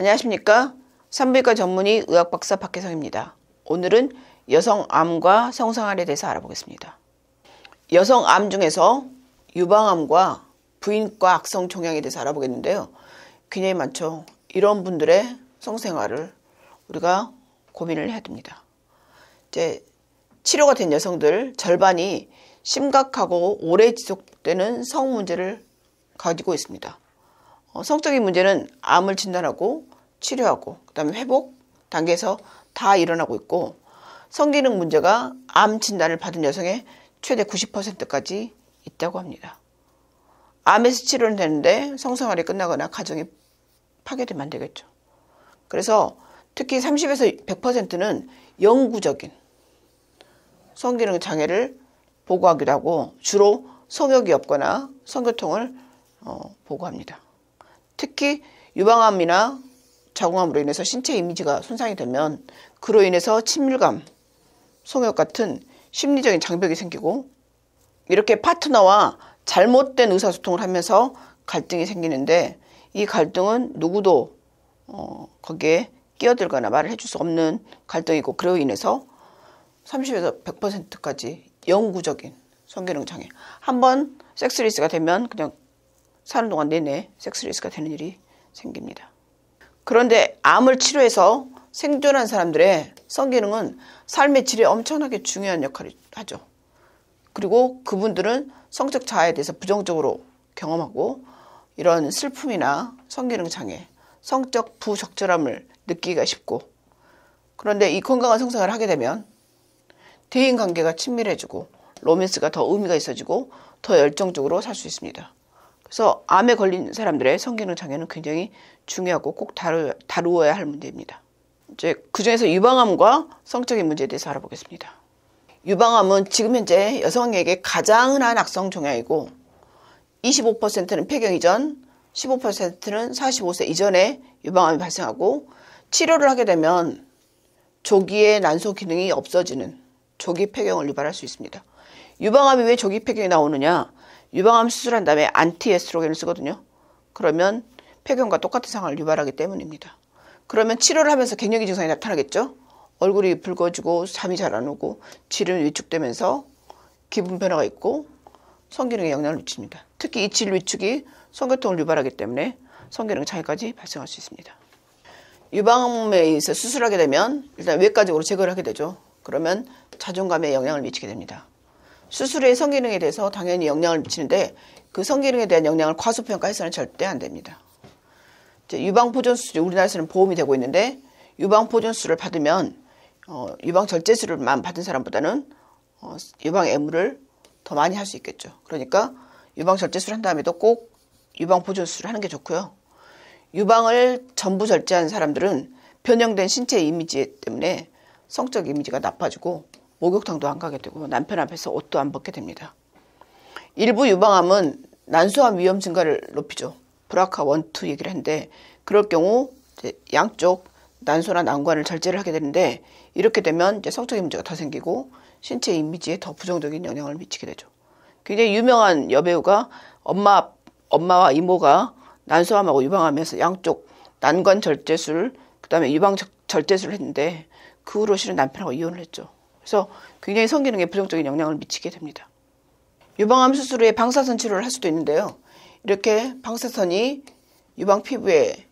안녕하십니까? 산부인과 전문의 의학박사 박혜성입니다. 오늘은 여성암과 성생활에 대해서 알아보겠습니다. 여성암 중에서 유방암과 부인과 악성 종양에 대해서 알아보겠는데요. 굉장히 많죠. 이런 분들의 성생활을 우리가 고민을 해야 됩니다. 이제 치료가 된 여성들 절반이 심각하고 오래 지속되는 성 문제를 가지고 있습니다. 어, 성적인 문제는 암을 진단하고 치료하고 그다음에 회복 단계에서 다 일어나고 있고 성기능 문제가 암 진단을 받은 여성의 최대 90%까지 있다고 합니다. 암에서 치료는 되는데 성생활이 끝나거나 가정이 파괴되면 안 되겠죠. 그래서 특히 30에서 100%는 영구적인 성기능 장애를 보고하기도 하고 주로 성욕이 없거나 성교통을 어, 보고합니다. 특히 유방암이나 자궁암으로 인해서 신체 이미지가 손상이 되면 그로 인해서 친밀감, 성욕 같은 심리적인 장벽이 생기고 이렇게 파트너와 잘못된 의사소통을 하면서 갈등이 생기는데 이 갈등은 누구도 어, 거기에 끼어들거나 말을 해줄 수 없는 갈등이고 그로 인해서 30에서 100%까지 영구적인 성기능 장애. 한번 섹스리스가 되면 그냥 사는 동안 내내 섹스리스가 되는 일이 생깁니다. 그런데 암을 치료해서 생존한 사람들의 성기능은 삶의 질에 엄청나게 중요한 역할을 하죠. 그리고 그분들은 성적 자아에 대해서 부정적으로 경험하고 이런 슬픔이나 성기능 장애, 성적 부적절함을 느끼기가 쉽고 그런데 이 건강한 성생활을 하게 되면 대인 관계가 친밀해지고 로맨스가 더 의미가 있어지고 더 열정적으로 살 수 있습니다. 그래서 암에 걸린 사람들의 성기능 장애는 굉장히 중요하고 꼭 다루, 다루어야 할 문제입니다. 이제 그중에서 유방암과 성적인 문제에 대해서 알아보겠습니다. 유방암은 지금 현재 여성에게 가장 흔한 악성 종양이고 25%는 폐경 이전, 15%는 45세 이전에 유방암이 발생하고 치료를 하게 되면 조기의 난소 기능이 없어지는 조기 폐경을 유발할 수 있습니다. 유방암이 왜 조기 폐경이 나오느냐? 유방암 수술한 다음에 안티 에스트로겐을 쓰거든요. 그러면 폐경과 똑같은 상황을 유발하기 때문입니다. 그러면 치료를 하면서 갱년기 증상이 나타나겠죠. 얼굴이 붉어지고 잠이 잘 안 오고 질은 위축되면서 기분 변화가 있고 성기능에 영향을 미칩니다. 특히 이 질 위축이 성교통을 유발하기 때문에 성기능 장애까지 발생할 수 있습니다. 유방암에 의해서 수술하게 되면 일단 외과적으로 제거를 하게 되죠. 그러면 자존감에 영향을 미치게 됩니다. 수술의 성기능에 대해서 당연히 영향을 미치는데 그 성기능에 대한 영향을 과소평가해서는 절대 안 됩니다. 유방포존수술이 우리나라에서는 보험이 되고 있는데 유방포존수술을 받으면 어, 유방절제술만 받은 사람보다는 어, 유방애무를 더 많이 할 수 있겠죠. 그러니까 유방절제술 을한 다음에도 꼭유방포존수술을 하는 게 좋고요. 유방을 전부 절제한 사람들은 변형된 신체 이미지 때문에 성적 이미지가 나빠지고 목욕탕도 안 가게 되고 남편 앞에서 옷도 안 벗게 됩니다. 일부 유방암은 난소암 위험 증가를 높이죠. 브라카 원투 얘기를 했는데 그럴 경우 양쪽 난소나 난관을 절제를 하게 되는데 이렇게 되면 이제 성적인 문제가 더 생기고 신체 이미지에 더 부정적인 영향을 미치게 되죠. 굉장히 유명한 여배우가 엄마 엄마와 이모가 난소암하고 유방암에서 양쪽 난관 절제술 그다음에 유방 절제술을 했는데 그 후로 실은 남편하고 이혼을 했죠. 그래서 굉장히 성기능에 부정적인 영향을 미치게 됩니다. 유방암 수술 후에 방사선 치료를 할 수도 있는데요. 이렇게 방사선이 유방 피부에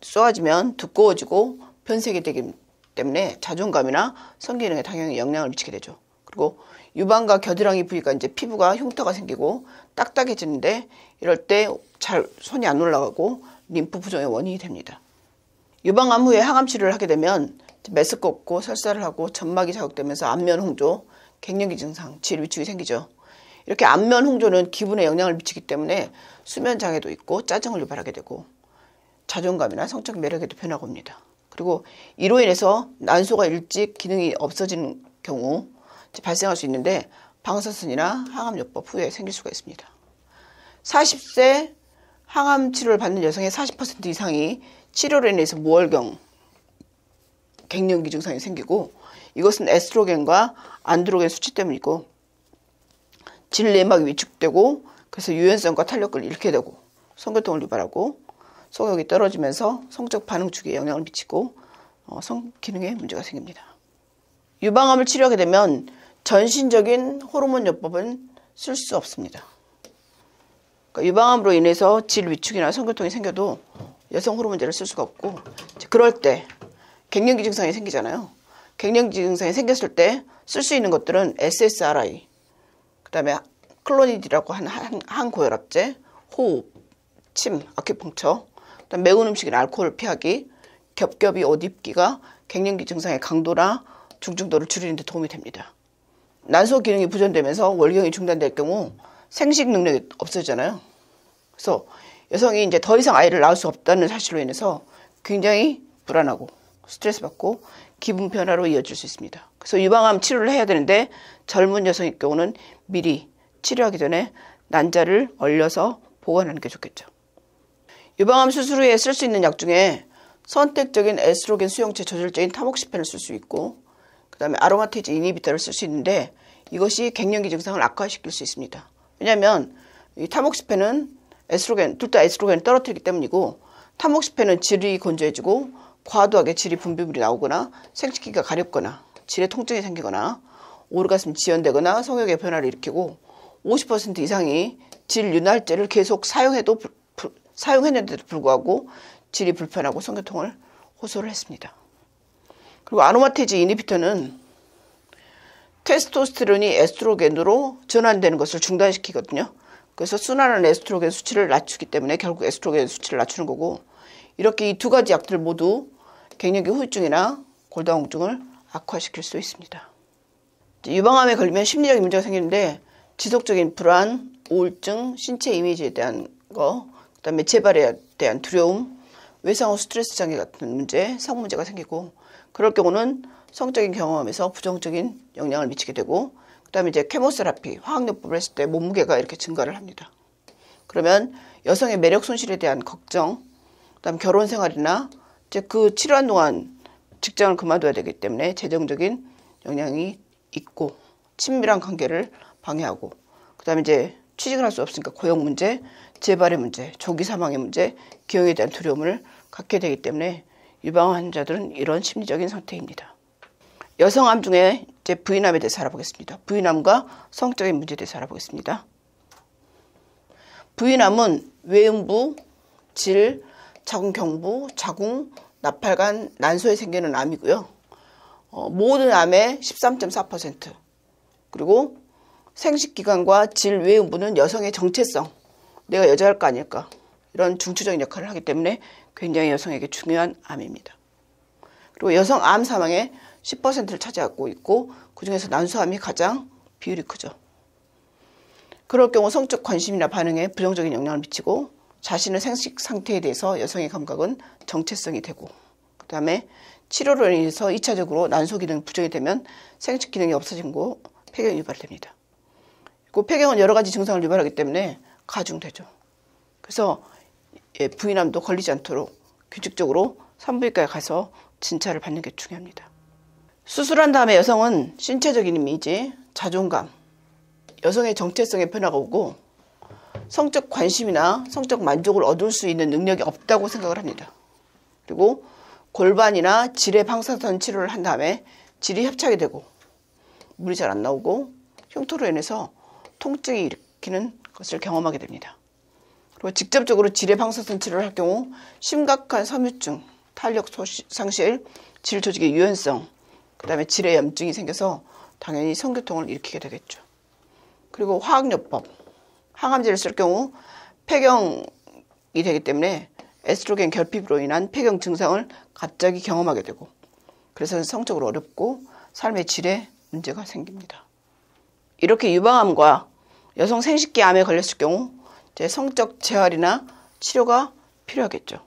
쏘아지면 두꺼워지고 변색이 되기 때문에 자존감이나 성기능에 당연히 영향을 미치게 되죠. 그리고 유방과 겨드랑이 부위가 이제 피부가 흉터가 생기고 딱딱해지는데 이럴 때 잘 손이 안 올라가고 림프 부종의 원인이 됩니다. 유방암 후에 항암 치료를 하게 되면 메스꺼 없고 설사를 하고 점막이 자극되면서 안면 홍조, 갱년기 증상, 질 위축이 생기죠. 이렇게 안면 홍조는 기분에 영향을 미치기 때문에 수면 장애도 있고 짜증을 유발하게 되고 자존감이나 성적 매력에도 변화가 옵니다. 그리고 이로 인해서 난소가 일찍 기능이 없어지는 경우 발생할 수 있는데 방사선이나 항암요법 후에 생길 수가 있습니다. 40세 항암 치료를 받는 여성의 40% 이상이 치료로 인해서 무월경 갱년기 증상이 생기고 이것은 에스트로겐과 안드로겐 수치 때문이고 질내막이 위축되고 그래서 유연성과 탄력을 잃게 되고 성교통을 유발하고 성욕이 떨어지면서 성적 반응 축에 영향을 미치고 어, 성 기능에 문제가 생깁니다. 유방암을 치료하게 되면 전신적인 호르몬 요법은 쓸 수 없습니다. 그러니까 유방암으로 인해서 질 위축이나 성교통이 생겨도 여성 호르몬제를 쓸 수가 없고 그럴 때 갱년기 증상이 생기잖아요. 갱년기 증상이 생겼을 때 쓸 수 있는 것들은 SSRI, 그 다음에 클로니디라고 하는 항고혈압제, 호흡, 침, 아큐펑처, 그다음 매운 음식이나 알코올 피하기, 겹겹이 옷 입기가 갱년기 증상의 강도나 중증도를 줄이는 데 도움이 됩니다. 난소 기능이 부전되면서 월경이 중단될 경우 생식 능력이 없어지잖아요. 그래서 여성이 이제 더 이상 아이를 낳을 수 없다는 사실로 인해서 굉장히 불안하고 스트레스 받고 기분 변화로 이어질 수 있습니다. 그래서 유방암 치료를 해야 되는데 젊은 여성의 경우는 미리 치료하기 전에 난자를 얼려서 보관하는 게 좋겠죠. 유방암 수술 후에 쓸 수 있는 약 중에 선택적인 에스트로겐 수용체 조절제인 타목시펜을 쓸 수 있고 그 다음에 아로마테이즈 이니비터를 쓸 수 있는데 이것이 갱년기 증상을 악화시킬 수 있습니다. 왜냐하면 이 타목시펜은 에스트로겐 둘 다 에스트로겐을 떨어뜨리기 때문이고 타목시펜은 질이 건조해지고 과도하게 질이 분비물이 나오거나 생식기가 가렵거나 질에 통증이 생기거나 오르가슴 지연되거나 성욕의 변화를 일으키고 50% 이상이 질 윤활제를 계속 사용해도 부, 부, 사용했는데도 불구하고 질이 불편하고 성교통을 호소를 했습니다. 그리고 아로마테즈 이니피터는 테스토스테론이 에스트로겐으로 전환되는 것을 중단시키거든요. 그래서 순환하 에스트로겐 수치를 낮추기 때문에 결국 에스트로겐 수치를 낮추는 거고 이렇게 이 두 가지 약들 모두 갱년기 후유증이나 골다공증을 악화시킬 수 있습니다. 유방암에 걸리면 심리적인 문제가 생기는데 지속적인 불안, 우울증, 신체 이미지에 대한 거, 그다음에 재발에 대한 두려움, 외상 후 스트레스 장애 같은 문제, 성 문제가 생기고 그럴 경우는 성적인 경험에서 부정적인 영향을 미치게 되고 그다음에 이제 케모세라피, 화학요법을 했을 때 몸무게가 이렇게 증가를 합니다. 그러면 여성의 매력 손실에 대한 걱정, 그다음 결혼 생활이나 이제 그 7년 동안 직장을 그만둬야 되기 때문에 재정적인 영향이 있고 친밀한 관계를 방해하고 그다음에 이제 취직을 할 수 없으니까 고용 문제, 재발의 문제, 조기 사망의 문제, 기형에 대한 두려움을 갖게 되기 때문에 유방 환자들은 이런 심리적인 상태입니다. 여성암 중에 이제 부인암에 대해서 알아보겠습니다. 부인암과 성적인 문제에 대해서 알아보겠습니다. 부인암은 외음부, 질, 자궁경부, 자궁, 나팔관, 난소에 생기는 암이고요. 어, 모든 암의 13.4% 그리고 생식기관과 질 외음부는 여성의 정체성 내가 여자일 거 아닐까 이런 중추적인 역할을 하기 때문에 굉장히 여성에게 중요한 암입니다. 그리고 여성 암 사망의 10%를 차지하고 있고 그중에서 난소암이 가장 비율이 크죠. 그럴 경우 성적 관심이나 반응에 부정적인 영향을 미치고 자신의 생식 상태에 대해서 여성의 감각은 정체성이 되고 그 다음에 치료로 인해서 2차적으로 난소 기능이 부족이 되면 생식 기능이 없어지고 폐경이 유발됩니다. 그 폐경은 여러 가지 증상을 유발하기 때문에 가중되죠. 그래서 예, 부인암도 걸리지 않도록 규칙적으로 산부인과에 가서 진찰을 받는 게 중요합니다. 수술한 다음에 여성은 신체적인 이미지, 자존감, 여성의 정체성의 변화가 오고 성적 관심이나 성적 만족을 얻을 수 있는 능력이 없다고 생각을 합니다. 그리고 골반이나 질의 방사선 치료를 한 다음에 질이 협착이 되고 물이 잘 안 나오고 흉터로 인해서 통증이 일으키는 것을 경험하게 됩니다. 그리고 직접적으로 질의 방사선 치료를 할 경우 심각한 섬유증, 탄력 소시, 상실, 질 조직의 유연성, 그 다음에 질의 염증이 생겨서 당연히 성교통을 일으키게 되겠죠. 그리고 화학요법, 항암제를 쓸 경우 폐경이 되기 때문에 에스트로겐 결핍으로 인한 폐경 증상을 갑자기 경험하게 되고 그래서 성적으로 어렵고 삶의 질에 문제가 생깁니다. 이렇게 유방암과 여성 생식기 암에 걸렸을 경우 제 성적 재활이나 치료가 필요하겠죠.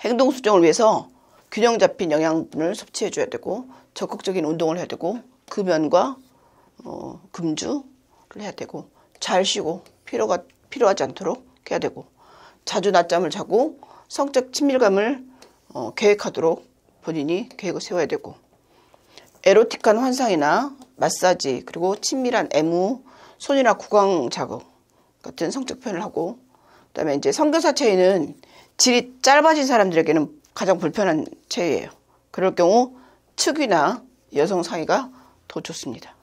행동 수정을 위해서 균형 잡힌 영양분을 섭취해 줘야 되고 적극적인 운동을 해야 되고 금연과 어, 금주를 해야 되고 잘 쉬고 필요가 필요하지 않도록 해야 되고 자주 낮잠을 자고 성적 친밀감을 어, 계획하도록 본인이 계획을 세워야 되고 에로틱한 환상이나 마사지 그리고 친밀한 애무 손이나 구강 작업 같은 성적 표현을 하고 그다음에 이제 성교사 체위는 질이 짧아진 사람들에게는 가장 불편한 체위예요. 그럴 경우 측위나 여성 상의가 더 좋습니다.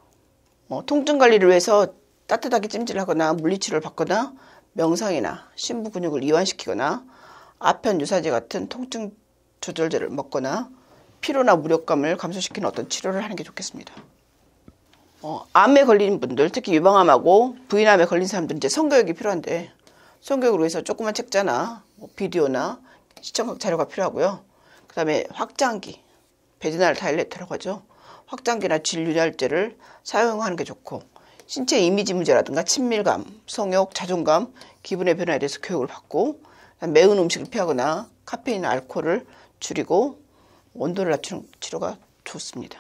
어, 통증 관리를 위해서 따뜻하게 찜질하거나 물리치료를 받거나 명상이나 심부 근육을 이완시키거나 아편 유사제 같은 통증 조절제를 먹거나 피로나 무력감을 감소시키는 어떤 치료를 하는 게 좋겠습니다. 어, 암에 걸린 분들 특히 유방암하고 부인암에 걸린 사람들은 이제 성교육이 필요한데 성교육을 위해서 조그만 책자나 뭐 비디오나 시청 각 자료가 필요하고요. 그 다음에 확장기, 베지날 다일레트라고 하죠. 확장기나 진료제를 사용하는 게 좋고 신체 이미지 문제라든가 친밀감, 성욕, 자존감, 기분의 변화에 대해서 교육을 받고 매운 음식을 피하거나 카페인 알코올을 줄이고 온도를 낮추는 치료가 좋습니다.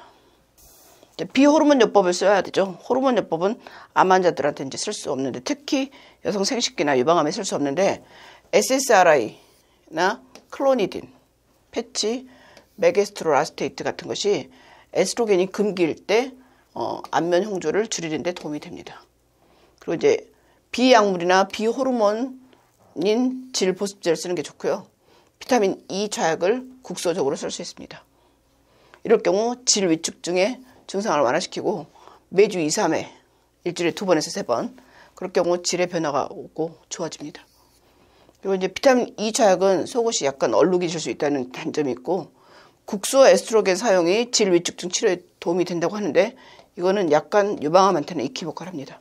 비호르몬 요법을 써야 되죠. 호르몬 요법은 암 환자들한테 이제 쓸 수 없는데 특히 여성 생식기나 유방암에 쓸 수 없는데 SSRI나 클로니딘, 패치, 메게스트로라스테이트 같은 것이 에스트로겐이 금기일 때 어, 안면 형조를 줄이는 데 도움이 됩니다. 그리고 이제 비약물이나 비호르몬인 질보습제를 쓰는 게 좋고요. 비타민 E 좌약을 국소적으로 쓸 수 있습니다. 이럴 경우 질 위축증의 증상을 완화시키고 매주 2, 3회 일주일에 2 번에서 3번 그럴 경우 질의 변화가 오고 좋아집니다. 그리고 이제 비타민 E 좌약은 속옷이 약간 얼룩이실 수 있다는 단점이 있고 국소 에스트로겐 사용이 질 위축증 치료에 도움이 된다고 하는데 이거는 약간 유방암한테는 이키보칼합니다.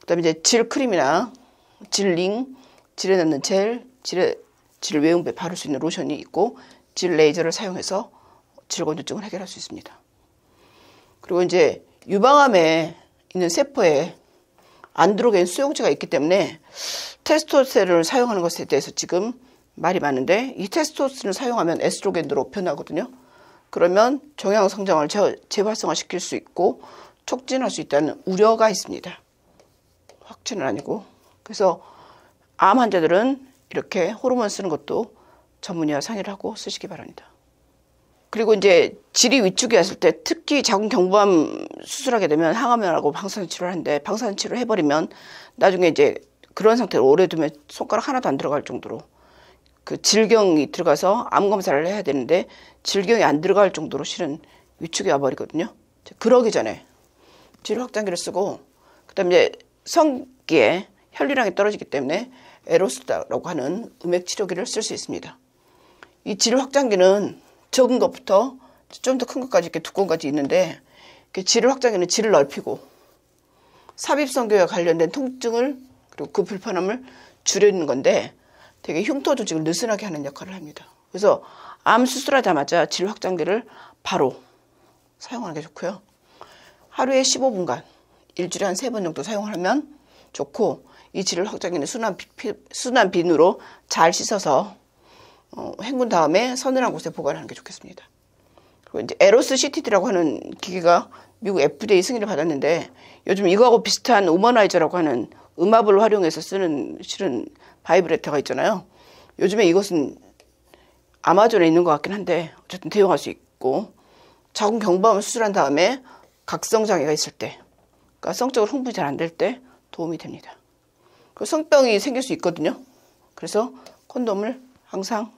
그 다음에 이제 질크림이나 질링, 질에 넣는 젤, 질에, 질외음배 바를 수 있는 로션이 있고 질 레이저를 사용해서 질건조증을 해결할 수 있습니다. 그리고 이제 유방암에 있는 세포에 안드로겐 수용체가 있기 때문에 테스토스테론을 사용하는 것에 대해서 지금 말이 많은데 이 테스토스테론을 사용하면 에스트로겐으로 변하거든요. 그러면 종양 성장을 재활성화시킬 수 있고 촉진할 수 있다는 우려가 있습니다. 확진은 아니고. 그래서 암 환자들은 이렇게 호르몬 쓰는 것도 전문의와 상의를 하고 쓰시기 바랍니다. 그리고 이제 질이 위축이 왔을 때 특히 자궁 경부암 수술하게 되면 항암약하고 방사선 치료를 하는데 방사선 치료를 해버리면 나중에 이제 그런 상태로 오래 두면 손가락 하나도 안 들어갈 정도로 그 질경이 들어가서 암 검사를 해야 되는데 질경이 안 들어갈 정도로 실은 위축이 와버리거든요. 그러기 전에 질 확장기를 쓰고 그다음에 이제 성기에 혈류량이 떨어지기 때문에 에로스다라고 하는 음액 치료기를 쓸 수 있습니다. 이질 확장기는 적은 것부터 좀 더 큰 것까지 이렇게 두꺼운 까지 있는데 그질 확장기는 질을 넓히고 삽입성교와 관련된 통증을 그리고 그 불편함을 줄여주는 건데 되게 흉터 조직을 느슨하게 하는 역할을 합니다. 그래서 암 수술하자마자 질 확장기를 바로 사용하는 게 좋고요. 하루에 15분간, 일주일에 한3번 정도 사용하면 을 좋고 이 질을 확장기는 순한, 비, 순한 비누로 잘 씻어서 어, 헹군 다음에 서늘한 곳에 보관하는 게 좋겠습니다. 그리고 이제 에로스 CTD라고 하는 기계가 미국 FDA 승인을 받았는데 요즘 이거하고 비슷한 오머나이저라고 하는 음압을 활용해서 쓰는 실은 바이브레터가 있잖아요. 요즘에 이것은 아마존에 있는 것 같긴 한데 어쨌든 대용할 수 있고 자궁 경부암을 수술한 다음에 각성 장애가 있을 때, 그러니까 성적으로 흥분이 잘 안 될 때 도움이 됩니다. 그 성병이 생길 수 있거든요. 그래서 콘돔을 항상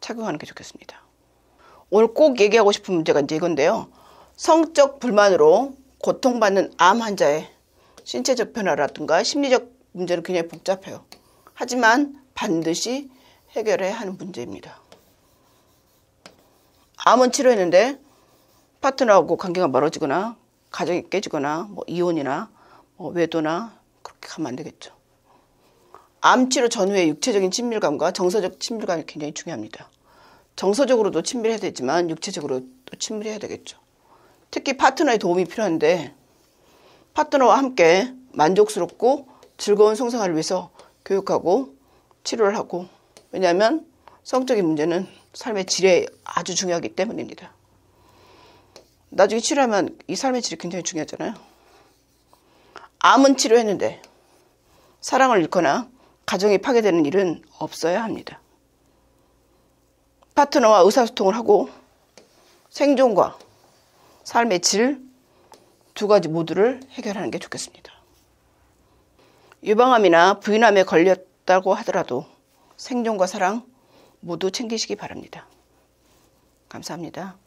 착용하는 게 좋겠습니다. 오늘 꼭 얘기하고 싶은 문제가 이제 이건데요. 성적 불만으로 고통받는 암 환자의 신체적 변화라든가 심리적 문제는 굉장히 복잡해요. 하지만 반드시 해결해야 하는 문제입니다. 암은 치료했는데 파트너하고 관계가 멀어지거나 가정이 깨지거나 뭐 이혼이나 뭐 외도나 그렇게 가면 안 되겠죠. 암 치료 전후의 육체적인 친밀감과 정서적 친밀감이 굉장히 중요합니다. 정서적으로도 친밀해야 되지만 육체적으로도 친밀해야 되겠죠. 특히 파트너의 도움이 필요한데 파트너와 함께 만족스럽고 즐거운 성생활을 위해서 교육하고 치료를 하고 왜냐하면 성적인 문제는 삶의 질에 아주 중요하기 때문입니다. 나중에 치료하면 이 삶의 질이 굉장히 중요하잖아요. 암은 치료했는데 사랑을 잃거나 가정이 파괴되는 일은 없어야 합니다. 파트너와 의사소통을 하고 생존과 삶의 질 두 가지 모두를 해결하는 게 좋겠습니다. 유방암이나 부인암에 걸렸다고 하더라도 생존과 사랑 모두 챙기시기 바랍니다. 감사합니다.